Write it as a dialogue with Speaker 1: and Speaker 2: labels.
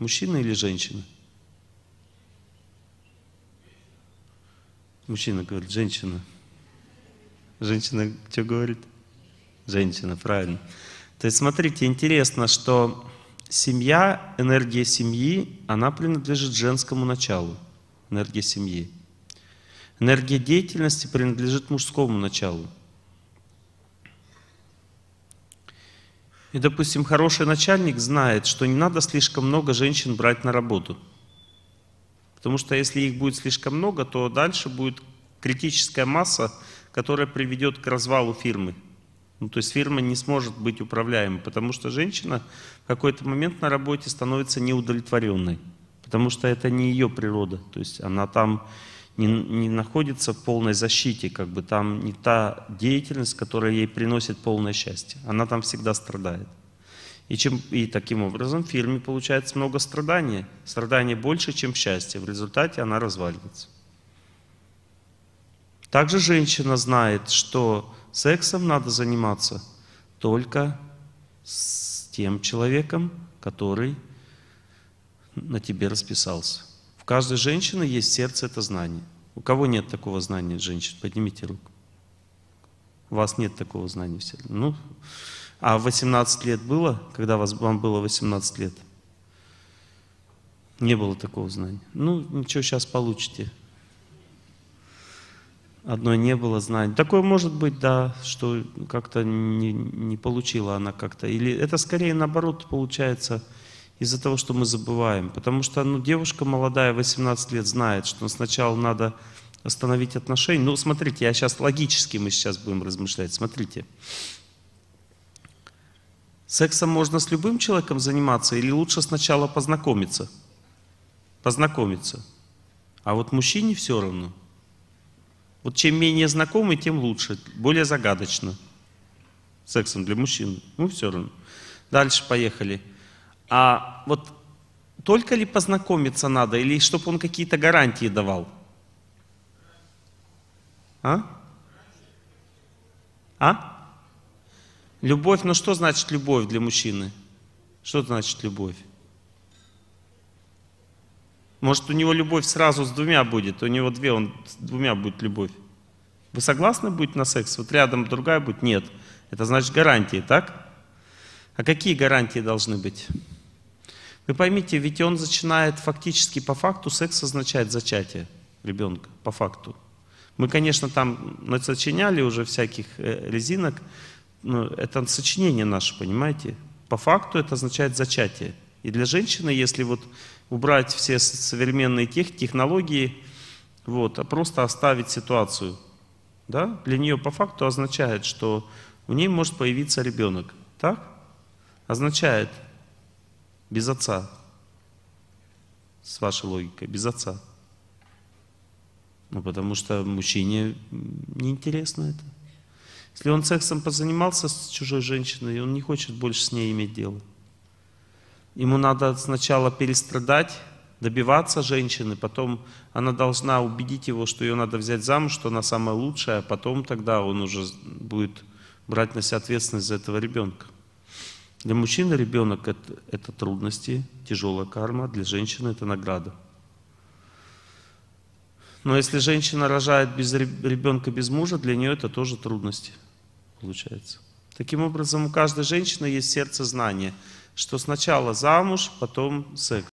Speaker 1: Мужчина или женщина? Мужчина говорит, женщина. Женщина что говорит? Женщина, правильно. То есть смотрите, интересно, что семья, энергия семьи, она принадлежит женскому началу, энергия семьи. Энергия деятельности принадлежит мужскому началу. И, допустим, хороший начальник знает, что не надо слишком много женщин брать на работу. Потому что если их будет слишком много, то дальше будет критическая масса, которая приведет к развалу фирмы. Ну, то есть фирма не сможет быть управляемой, потому что женщина в какой-то момент на работе становится неудовлетворенной, потому что это не ее природа. То есть она там не, не находится в полной защите, как бы там не та деятельность, которая ей приносит полное счастье. Она там всегда страдает. И, чем, и таким образом в фирме получается много страданий. страдания больше, чем счастье. В результате она разваливается. Также женщина знает, что сексом надо заниматься только с тем человеком, который на тебе расписался каждой женщины есть сердце, это знание. У кого нет такого знания женщин, поднимите руку. У вас нет такого знания в сердце. Ну, а 18 лет было, когда вас, вам было 18 лет? Не было такого знания. Ну, ничего, сейчас получите. Одно не было знания. Такое может быть, да, что как-то не, не получила она как-то. Или это скорее наоборот получается, из-за того, что мы забываем. Потому что ну, девушка молодая, 18 лет, знает, что сначала надо остановить отношения. Ну, смотрите, я сейчас логически мы сейчас будем размышлять. Смотрите. Сексом можно с любым человеком заниматься или лучше сначала познакомиться? Познакомиться. А вот мужчине все равно. Вот чем менее знакомый, тем лучше. Более загадочно. Сексом для мужчин. Ну, все равно. Дальше поехали. Поехали. А вот только ли познакомиться надо, или чтобы он какие-то гарантии давал? А? А? Любовь, ну что значит любовь для мужчины? Что значит любовь? Может, у него любовь сразу с двумя будет, у него две, он с двумя будет любовь. Вы согласны будет на секс? Вот рядом другая будет? Нет. Это значит гарантии, так? А какие гарантии должны быть? Вы поймите, ведь он начинает фактически по факту, секс означает зачатие ребенка, по факту. Мы, конечно, там насочиняли уже всяких э, резинок, но это сочинение наше, понимаете? По факту это означает зачатие. И для женщины, если вот убрать все современные тех, технологии, вот, а просто оставить ситуацию, да, для нее по факту означает, что у ней может появиться ребенок, так? Означает, без отца. С вашей логикой. Без отца. Ну, потому что мужчине неинтересно это. Если он сексом позанимался с чужой женщиной, он не хочет больше с ней иметь дело. Ему надо сначала перестрадать, добиваться женщины, потом она должна убедить его, что ее надо взять замуж, что она самая лучшая, а потом тогда он уже будет брать на себя ответственность за этого ребенка. Для мужчины ребенок это, это трудности, тяжелая карма, для женщины это награда. Но если женщина рожает без ребенка без мужа, для нее это тоже трудности получается. Таким образом, у каждой женщины есть сердце знания, что сначала замуж, потом секс.